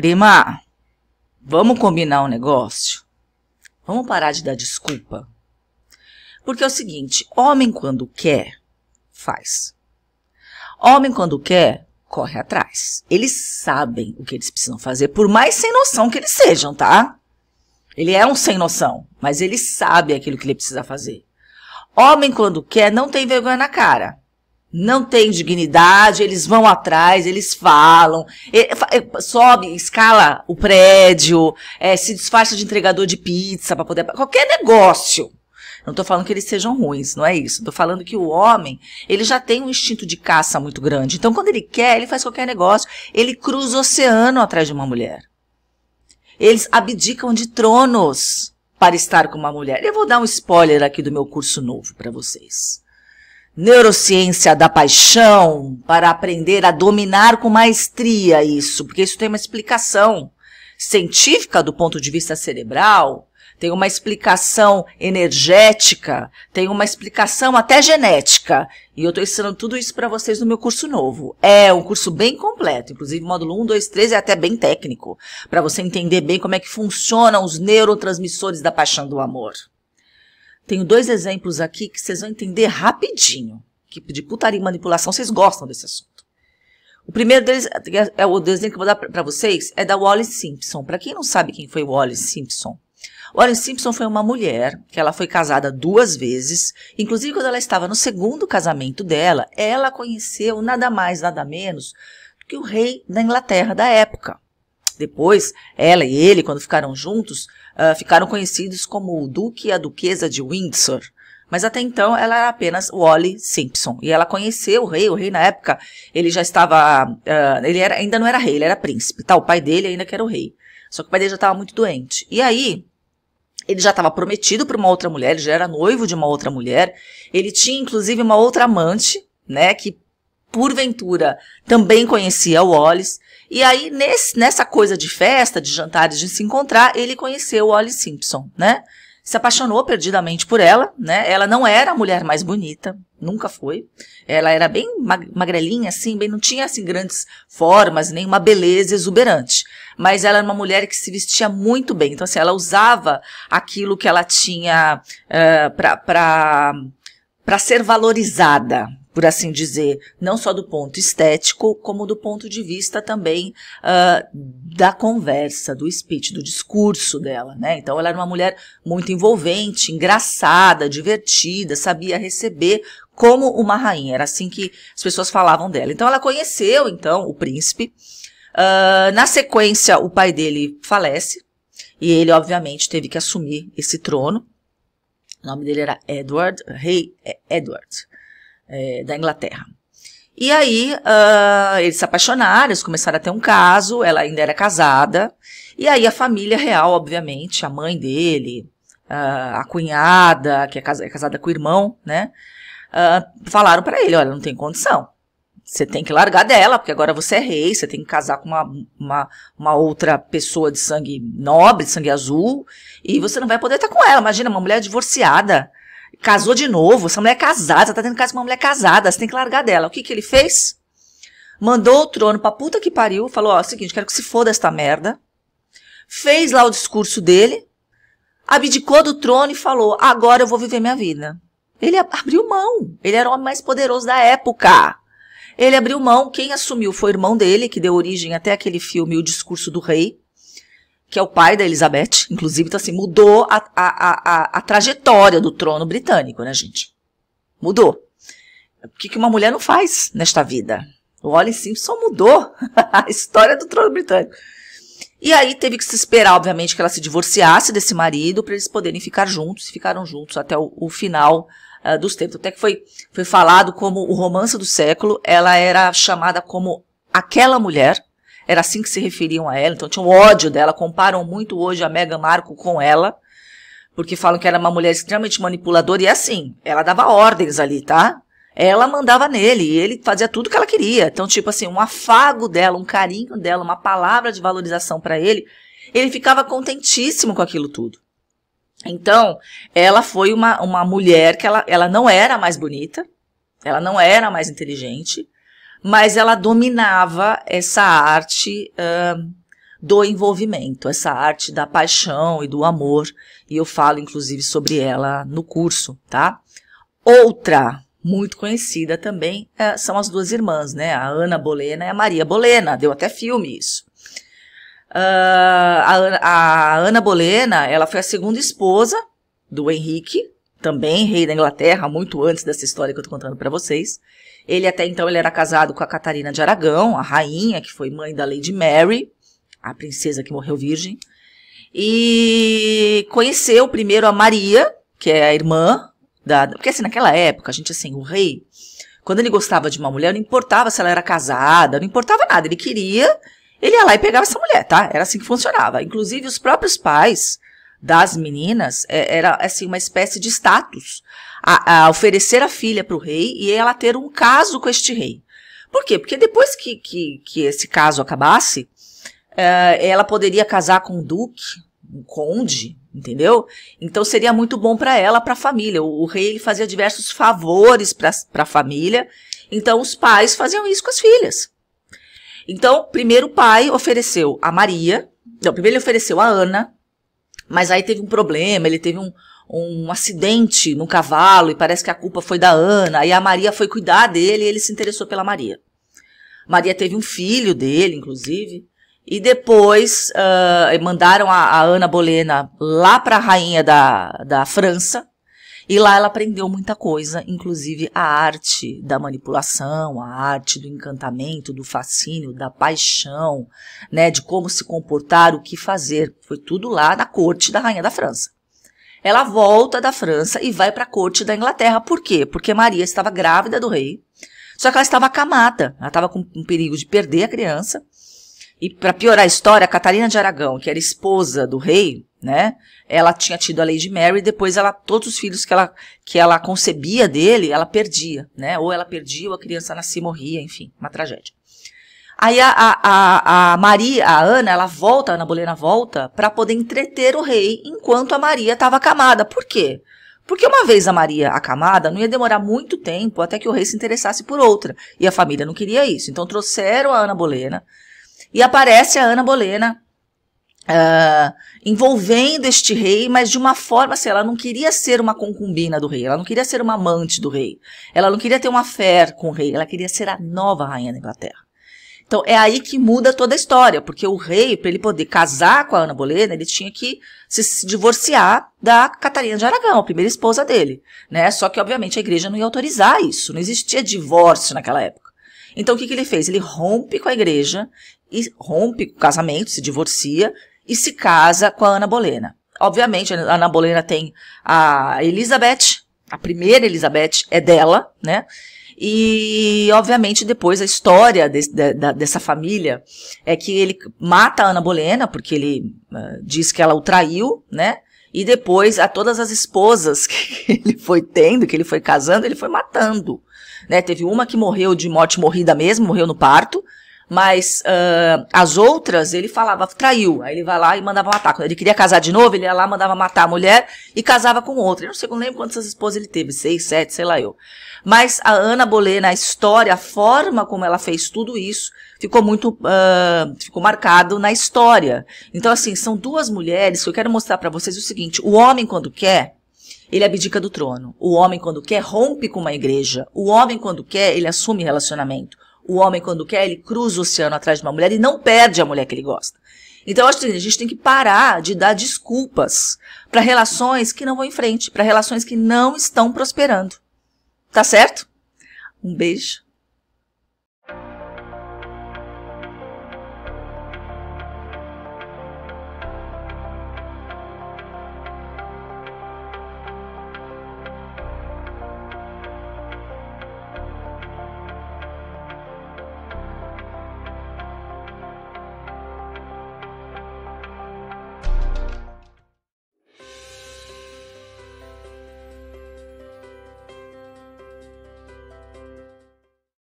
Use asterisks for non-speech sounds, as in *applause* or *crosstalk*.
Prima, vamos combinar um negócio? Vamos parar de dar desculpa? Porque é o seguinte: homem, quando quer, faz. Homem, quando quer, corre atrás. Eles sabem o que eles precisam fazer, por mais sem noção que eles sejam, tá? Ele é um sem noção, mas ele sabe aquilo que ele precisa fazer. Homem, quando quer, não tem vergonha na cara não tem dignidade, eles vão atrás, eles falam, sobe, escala o prédio, é, se disfarça de entregador de pizza para poder. qualquer negócio. Não estou falando que eles sejam ruins, não é isso. Estou falando que o homem, ele já tem um instinto de caça muito grande. Então, quando ele quer, ele faz qualquer negócio. Ele cruza o oceano atrás de uma mulher. Eles abdicam de tronos para estar com uma mulher. Eu vou dar um spoiler aqui do meu curso novo para vocês neurociência da paixão para aprender a dominar com maestria isso, porque isso tem uma explicação científica do ponto de vista cerebral, tem uma explicação energética, tem uma explicação até genética. E eu estou ensinando tudo isso para vocês no meu curso novo. É um curso bem completo, inclusive módulo 1, 2, 3 é até bem técnico, para você entender bem como é que funcionam os neurotransmissores da paixão do amor. Tenho dois exemplos aqui que vocês vão entender rapidinho. Que de putaria e manipulação vocês gostam desse assunto. O primeiro deles, é o desenho que eu vou dar para vocês, é da Wallis Simpson. Para quem não sabe quem foi Wallis Simpson, Wallis Simpson foi uma mulher que ela foi casada duas vezes. Inclusive, quando ela estava no segundo casamento dela, ela conheceu nada mais, nada menos que o rei da Inglaterra da época, depois, ela e ele, quando ficaram juntos, uh, ficaram conhecidos como o Duque e a Duquesa de Windsor. Mas até então ela era apenas Wally Simpson. E ela conheceu o rei. O rei, na época, ele já estava. Uh, ele era, ainda não era rei, ele era príncipe. Tá? O pai dele ainda que era o rei. Só que o pai dele já estava muito doente. E aí, ele já estava prometido para uma outra mulher, ele já era noivo de uma outra mulher. Ele tinha, inclusive, uma outra amante, né? Que porventura também conhecia o Wallace. E aí, nesse, nessa coisa de festa, de jantares, de se encontrar, ele conheceu o Wallace Simpson, né? Se apaixonou perdidamente por ela, né? Ela não era a mulher mais bonita, nunca foi. Ela era bem magrelinha, assim, bem, não tinha assim grandes formas, nem uma beleza exuberante. Mas ela era uma mulher que se vestia muito bem. Então, assim, ela usava aquilo que ela tinha uh, eh, para para ser valorizada, por assim dizer, não só do ponto estético, como do ponto de vista também uh, da conversa, do speech, do discurso dela, né? Então ela era uma mulher muito envolvente, engraçada, divertida, sabia receber como uma rainha, era assim que as pessoas falavam dela. Então ela conheceu, então, o príncipe. Uh, na sequência, o pai dele falece, e ele, obviamente, teve que assumir esse trono. O nome dele era Edward, Rei Edward é, da Inglaterra. E aí uh, eles se apaixonaram, eles começaram a ter um caso, ela ainda era casada, e aí a família real, obviamente, a mãe dele, uh, a cunhada, que é casada, é casada, com o irmão, né? Uh, falaram para ele, olha, não tem condição. Você tem que largar dela, porque agora você é rei, você tem que casar com uma, uma, uma outra pessoa de sangue nobre, de sangue azul, e você não vai poder estar com ela. Imagina, uma mulher divorciada Casou de novo, essa mulher é casada, você tá tendo casa com uma mulher casada, você tem que largar dela. O que que ele fez? Mandou o trono pra puta que pariu, falou, ó, é o seguinte, quero que se foda esta merda. Fez lá o discurso dele, abdicou do trono e falou, agora eu vou viver minha vida. Ele abriu mão, ele era o homem mais poderoso da época. Ele abriu mão, quem assumiu foi o irmão dele, que deu origem até aquele filme O Discurso do Rei, que é o pai da Elizabeth, inclusive, então assim, mudou a, a, a, a trajetória do trono britânico, né, gente? Mudou. O que, que uma mulher não faz nesta vida? O Olin Simpson mudou *laughs* a história do trono britânico. E aí teve que se esperar, obviamente, que ela se divorciasse desse marido para eles poderem ficar juntos. Ficaram juntos até o, o final uh, dos tempos. Até que foi, foi falado como o romance do século. Ela era chamada como aquela mulher, era assim que se referiam a ela, então tinham um ódio dela. Comparam muito hoje a Mega Marco com ela, porque falam que era é uma mulher extremamente manipuladora. E é assim, ela dava ordens ali, tá? Ela mandava nele e ele fazia tudo o que ela queria. Então, tipo assim, um afago dela, um carinho dela, uma palavra de valorização para ele, ele ficava contentíssimo com aquilo tudo. Então, ela foi uma, uma mulher que ela, ela não era mais bonita, ela não era mais inteligente, mas ela dominava essa arte uh, do envolvimento, essa arte da paixão e do amor, e eu falo inclusive sobre ela no curso, tá? Outra muito conhecida também são as duas irmãs, né? A Ana Bolena e a Maria Bolena, deu até filme isso. Uh, a, a Ana Bolena, ela foi a segunda esposa do Henrique, também rei da Inglaterra, muito antes dessa história que eu estou contando para vocês. Ele até então ele era casado com a Catarina de Aragão, a rainha que foi mãe da Lady Mary, a princesa que morreu virgem. E conheceu primeiro a Maria, que é a irmã da, porque assim naquela época, a gente assim, o rei, quando ele gostava de uma mulher, não importava se ela era casada, não importava nada, ele queria, ele ia lá e pegava essa mulher, tá? Era assim que funcionava. Inclusive os próprios pais das meninas é, era assim uma espécie de status a, a oferecer a filha para o rei e ela ter um caso com este rei. Por quê? Porque depois que, que, que esse caso acabasse, é, ela poderia casar com um duque, um conde, entendeu? Então seria muito bom para ela, para a família. O, o, rei ele fazia diversos favores para a família, então os pais faziam isso com as filhas. Então, primeiro o pai ofereceu a Maria, não, primeiro ele ofereceu a Ana, mas aí teve um problema, ele teve um, um acidente num cavalo e parece que a culpa foi da Ana. E a Maria foi cuidar dele e ele se interessou pela Maria. Maria teve um filho dele, inclusive. E depois uh, mandaram a, a, Ana Bolena lá para a rainha da, da França e lá ela aprendeu muita coisa, inclusive a arte da manipulação, a arte do encantamento, do fascínio, da paixão, né, de como se comportar, o que fazer. Foi tudo lá na corte da rainha da França. Ela volta da França e vai para a corte da Inglaterra. Por quê? Porque Maria estava grávida do rei. Só que ela estava acamada, ela estava com um perigo de perder a criança. E para piorar a história, a Catarina de Aragão, que era esposa do rei, né? Ela tinha tido a Lady Mary, depois ela todos os filhos que ela que ela concebia dele, ela perdia, né? Ou ela perdia, ou a criança nascia, morria, enfim, uma tragédia. Aí a, a, a, Maria, a Ana, ela volta, a Ana Bolena volta para poder entreter o rei enquanto a Maria estava acamada. Por quê? Porque uma vez a Maria acamada, não ia demorar muito tempo até que o rei se interessasse por outra. E a família não queria isso. Então trouxeram a Ana Bolena e aparece a Ana Bolena ah, envolvendo este rei, mas de uma forma assim, ela não queria ser uma concubina do rei, ela não queria ser uma amante do rei, ela não queria ter uma fé com o rei, ela queria ser a nova rainha da Inglaterra. Então é aí que muda toda a história, porque o rei, para ele poder casar com a Ana Bolena, ele tinha que se, se divorciar da Catarina de Aragão, a primeira esposa dele, né? Só que obviamente a igreja não ia autorizar isso, não existia divórcio naquela época. Então o que, que ele fez? Ele rompe com a igreja e rompe o casamento, se divorcia e se casa com a Ana Bolena. Obviamente, a Ana Bolena tem a Elizabeth, a primeira Elizabeth é dela, né? E, obviamente, depois a história de, de, de, dessa família é que ele mata a Ana Bolena, porque ele uh, diz que ela o traiu, né? E depois a todas as esposas *laughs* que ele foi tendo, que ele foi casando, ele foi matando. Né? Teve uma que morreu de morte morrida mesmo, morreu no parto, mas uh, as outras, ele falava, traiu. Aí ele vai lá e mandava matar. Quando ele queria casar de novo, ele ia lá, mandava matar a mulher e casava com outra. Eu não sei, não lembro quantas esposas ele teve, seis, sete, sei lá eu. Mas a Ana Bolena, a história, a forma como ela fez tudo isso, ficou muito, uh, ficou marcado na história. Então, assim, são duas mulheres que eu quero mostrar para vocês o seguinte, o homem quando quer, ele abdica do trono. O homem, quando quer, rompe com uma igreja. O homem, quando quer, ele assume relacionamento. O homem, quando quer, ele cruza o oceano atrás de uma mulher e não perde a mulher que ele gosta. Então, acho que a gente tem que parar de dar desculpas para relações que não vão em frente, para relações que não estão prosperando. Tá certo? Um beijo.